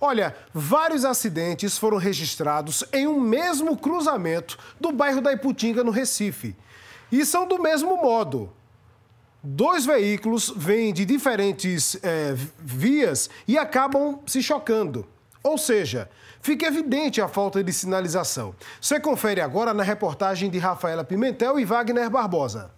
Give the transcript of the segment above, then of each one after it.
Olha, vários acidentes foram registrados em um mesmo cruzamento do bairro da Iputinga, no Recife. E são do mesmo modo. Dois veículos vêm de diferentes é, vias e acabam se chocando. Ou seja, fica evidente a falta de sinalização. Você confere agora na reportagem de Rafaela Pimentel e Wagner Barbosa.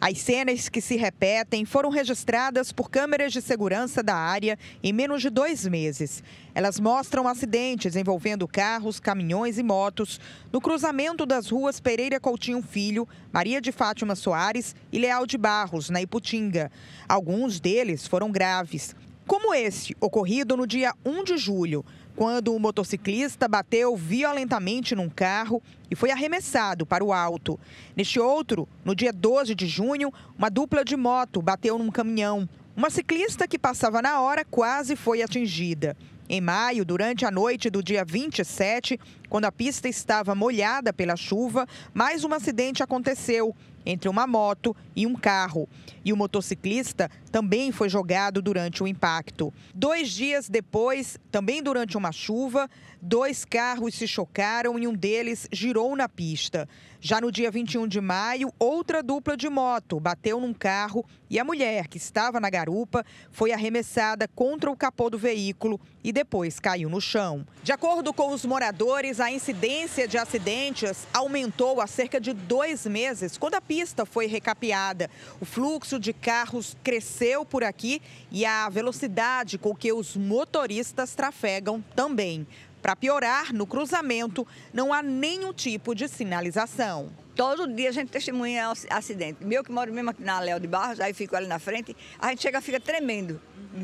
As cenas que se repetem foram registradas por câmeras de segurança da área em menos de dois meses. Elas mostram acidentes envolvendo carros, caminhões e motos no cruzamento das ruas Pereira Coutinho Filho, Maria de Fátima Soares e Leal de Barros, na Iputinga. Alguns deles foram graves, como esse, ocorrido no dia 1 de julho quando o motociclista bateu violentamente num carro e foi arremessado para o alto. Neste outro, no dia 12 de junho, uma dupla de moto bateu num caminhão. Uma ciclista que passava na hora quase foi atingida. Em maio, durante a noite do dia 27, quando a pista estava molhada pela chuva, mais um acidente aconteceu entre uma moto e um carro. E o motociclista também foi jogado durante o impacto. Dois dias depois, também durante uma chuva, dois carros se chocaram e um deles girou na pista. Já no dia 21 de maio, outra dupla de moto bateu num carro e a mulher que estava na garupa foi arremessada contra o capô do veículo e depois caiu no chão. De acordo com os moradores, a incidência de acidentes aumentou há cerca de dois meses, quando a pista foi recapeada. O fluxo de carros cresceu por aqui e a velocidade com que os motoristas trafegam também. Para piorar, no cruzamento não há nenhum tipo de sinalização. Todo dia a gente testemunha acidente. Meu que moro mesmo aqui na Léo de Barros, aí fico ali na frente, a gente chega fica tremendo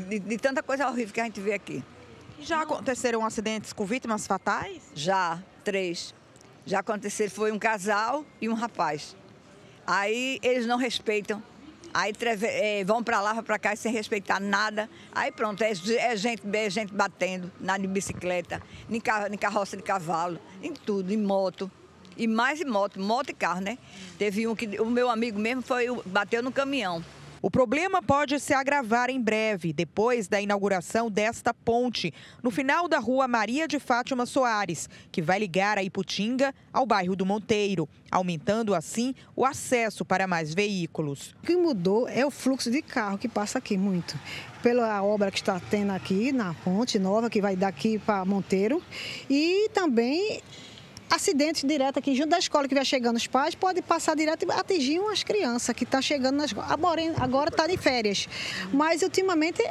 de, de tanta coisa horrível que a gente vê aqui. Já aconteceram acidentes com vítimas fatais? Já, três. Já aconteceram, foi um casal e um rapaz. Aí eles não respeitam. Aí é, vão para lá, para cá sem respeitar nada. Aí pronto, é, é, gente, é gente batendo na de bicicleta, em, carro, em carroça de cavalo, em tudo, em moto. E mais em moto, moto e carro, né? Teve um que. O meu amigo mesmo foi, bateu no caminhão. O problema pode se agravar em breve, depois da inauguração desta ponte, no final da rua Maria de Fátima Soares, que vai ligar a Iputinga ao bairro do Monteiro, aumentando assim o acesso para mais veículos. O que mudou é o fluxo de carro que passa aqui muito. Pela obra que está tendo aqui na ponte nova, que vai daqui para Monteiro, e também acidentes direto aqui junto da escola que vai chegando os pais, pode passar direto e atingir umas crianças que estão tá chegando na escola. Ah, agora está de férias, mas ultimamente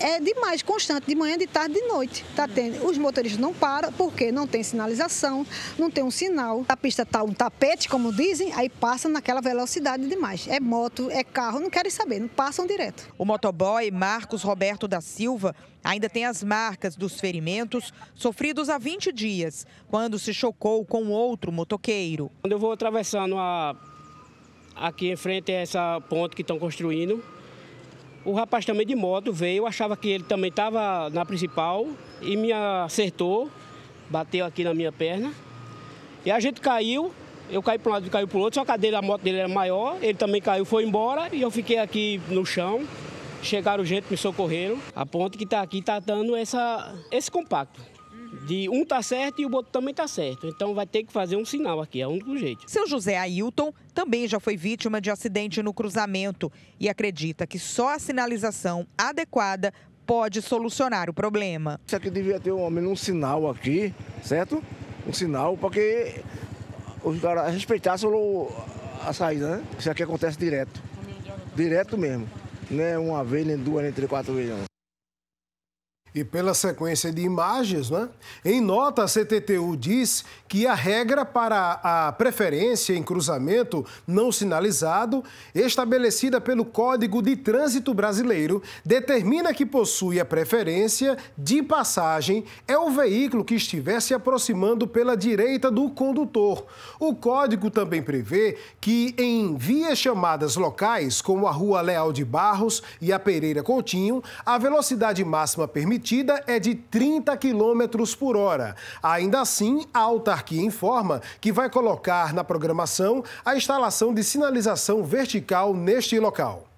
é demais, constante, de manhã, de tarde, de noite. Tá tendo. Os motoristas não param, porque não tem sinalização, não tem um sinal. A pista tá um tapete, como dizem, aí passa naquela velocidade demais. É moto, é carro, não querem saber, não passam direto. O motoboy Marcos Roberto da Silva ainda tem as marcas dos ferimentos sofridos há 20 dias, quando se chocou com outro motoqueiro. Quando eu vou atravessando a... aqui em frente a essa ponte que estão construindo, o rapaz também de moto veio, achava que ele também estava na principal e me acertou, bateu aqui na minha perna. E a gente caiu, eu caí para um lado e caiu para o outro, só que a, dele, a moto dele era maior, ele também caiu, foi embora e eu fiquei aqui no chão. Chegaram gente, me socorreram. A ponte que está aqui está dando essa, esse compacto de um tá certo e o outro também tá certo. Então vai ter que fazer um sinal aqui, é o único jeito. Seu José Ailton também já foi vítima de acidente no cruzamento e acredita que só a sinalização adequada pode solucionar o problema. Isso aqui devia ter um, um sinal aqui, certo? Um sinal para que os caras respeitassem a saída, né? Isso aqui acontece direto. Direto mesmo. Não é uma vez, nem duas, nem três, quatro vezes, não. E pela sequência de imagens, né? em nota, a CTTU diz que a regra para a preferência em cruzamento não sinalizado, estabelecida pelo Código de Trânsito Brasileiro, determina que possui a preferência de passagem é o veículo que estiver se aproximando pela direita do condutor. O código também prevê que em vias chamadas locais, como a Rua Leal de Barros e a Pereira Coutinho, a velocidade máxima permitida permitida é de 30 km por hora. Ainda assim, a autarquia informa que vai colocar na programação a instalação de sinalização vertical neste local.